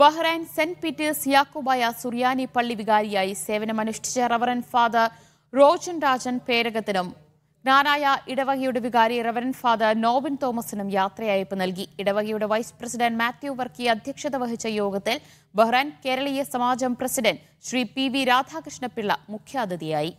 Bahrain saint Peter's Yakobaya Suriyani പള്ളി വികാരിയായി സേവനമനുഷ്ഠിച്ച റവറൻ ഫാദർ റോജൻ രാജൻ പേരകത്തിനും ജ്ഞാനായ ഇടവകയുടെ വികാരി റവറൻ ഫാദർ നോബിൻ തോമസിനും യാത്രയയപ്പ് നൽകി ഇടവകയുടെ വൈസ് പ്രസിഡന്റ് മാത്യു വർക്കി അധ്യക്ഷത വഹിച്ച യോഗത്തിൽ Bahrain Keraleeya Samajam president Shri P V Radhakrishna Pillai മുഖ്യാതിഥിയായി